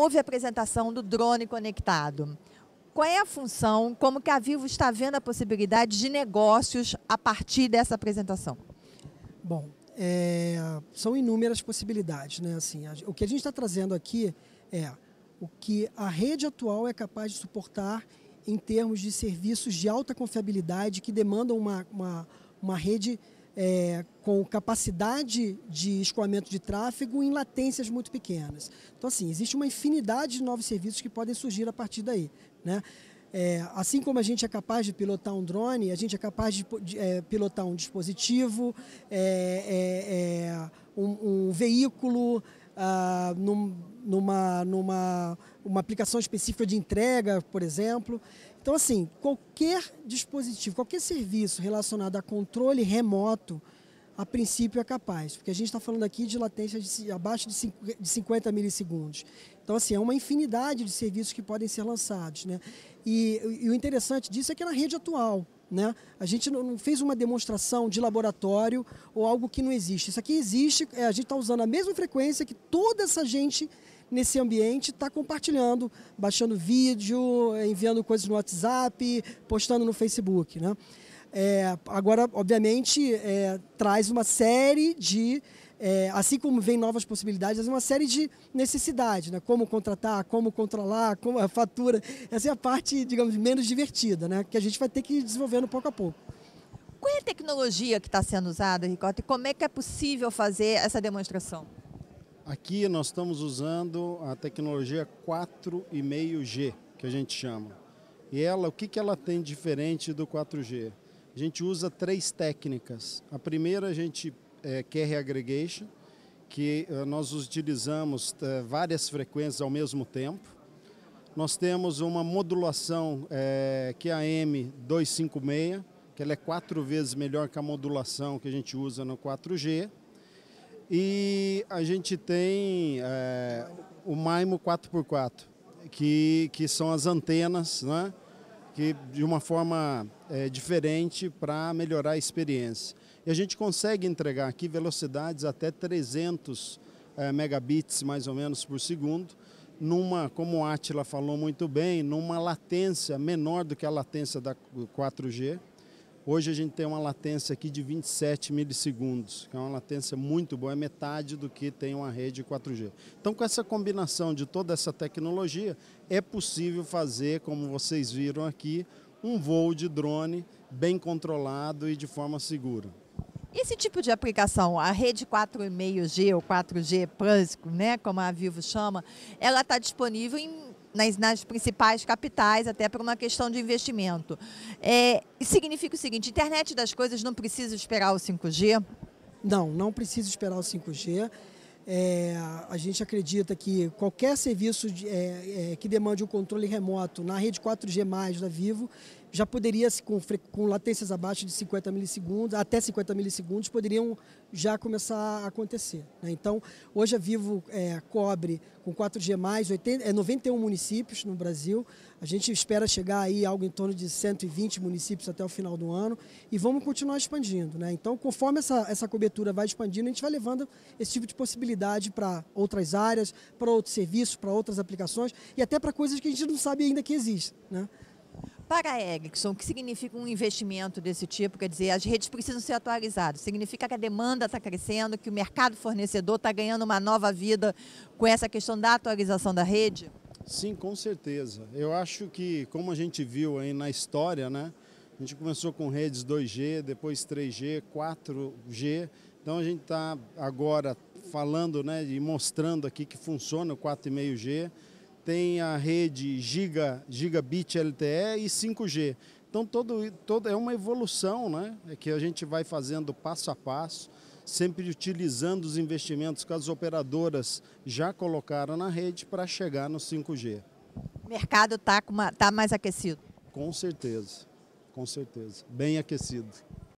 houve a apresentação do drone conectado. Qual é a função, como que a Vivo está vendo a possibilidade de negócios a partir dessa apresentação? Bom, é, são inúmeras possibilidades. Né? Assim, a, o que a gente está trazendo aqui é o que a rede atual é capaz de suportar em termos de serviços de alta confiabilidade que demandam uma, uma, uma rede é, com capacidade de escoamento de tráfego em latências muito pequenas. Então, assim, existe uma infinidade de novos serviços que podem surgir a partir daí. Né? É, assim como a gente é capaz de pilotar um drone, a gente é capaz de, de é, pilotar um dispositivo, é, é, é um, um, veículo, ah, num, numa, numa uma aplicação específica de entrega, por exemplo. Então, assim, qualquer dispositivo, qualquer serviço relacionado a controle remoto, a princípio é capaz, porque a gente está falando aqui de latência de, abaixo de 50 milissegundos. Então, assim, é uma infinidade de serviços que podem ser lançados. Né? E, e o interessante disso é que na rede atual. Né? A gente não fez uma demonstração de laboratório ou algo que não existe. Isso aqui existe, é, a gente está usando a mesma frequência que toda essa gente nesse ambiente está compartilhando, baixando vídeo, enviando coisas no WhatsApp, postando no Facebook. Né? É, agora, obviamente, é, traz uma série de. É, assim como vem novas possibilidades, uma série de necessidades, né? como contratar, como controlar, como a fatura. Essa é a parte, digamos, menos divertida, né? que a gente vai ter que ir desenvolvendo pouco a pouco. Qual é a tecnologia que está sendo usada, Ricardo, e como é que é possível fazer essa demonstração? Aqui nós estamos usando a tecnologia 4,5G, que a gente chama. E ela, o que, que ela tem diferente do 4G? A gente usa três técnicas. A primeira a gente é carry aggregation, que é, nós utilizamos é, várias frequências ao mesmo tempo. Nós temos uma modulação é, que é a M256, que ela é quatro vezes melhor que a modulação que a gente usa no 4G. E a gente tem é, o MAIMO 4x4, que, que são as antenas, né? que, de uma forma é, diferente para melhorar a experiência. E a gente consegue entregar aqui velocidades até 300 é, eh, megabits, mais ou menos, por segundo, numa, como o Atila falou muito bem, numa latência menor do que a latência da 4G, Hoje a gente tem uma latência aqui de 27 milissegundos, que é uma latência muito boa, é metade do que tem uma rede 4G. Então, com essa combinação de toda essa tecnologia, é possível fazer, como vocês viram aqui, um voo de drone bem controlado e de forma segura. Esse tipo de aplicação, a rede 4,5G ou 4G Plus, né, como a Vivo chama, ela está disponível em nas, nas principais capitais, até por uma questão de investimento. É, significa o seguinte, internet das coisas não precisa esperar o 5G? Não, não precisa esperar o 5G. É, a gente acredita que qualquer serviço de, é, é, que demande um controle remoto na rede 4G+, da Vivo, já poderia, com, com latências abaixo de 50 milissegundos, até 50 milissegundos, poderiam já começar a acontecer. Né? Então, hoje a é Vivo é, cobre com 4G+, 80, é, 91 municípios no Brasil. A gente espera chegar aí algo em torno de 120 municípios até o final do ano e vamos continuar expandindo. Né? Então, conforme essa, essa cobertura vai expandindo, a gente vai levando esse tipo de possibilidade para outras áreas, para outros serviços, para outras aplicações e até para coisas que a gente não sabe ainda que existem. Né? Para a Ericsson, o que significa um investimento desse tipo? Quer dizer, as redes precisam ser atualizadas. Significa que a demanda está crescendo, que o mercado fornecedor está ganhando uma nova vida com essa questão da atualização da rede? Sim, com certeza. Eu acho que, como a gente viu aí na história, né? A gente começou com redes 2G, depois 3G, 4G. Então a gente está agora falando né, e mostrando aqui que funciona o 4,5G tem a rede Giga, Gigabit LTE e 5G. Então todo, todo é uma evolução né, é que a gente vai fazendo passo a passo, sempre utilizando os investimentos que as operadoras já colocaram na rede para chegar no 5G. O mercado está tá mais aquecido? Com certeza, com certeza, bem aquecido.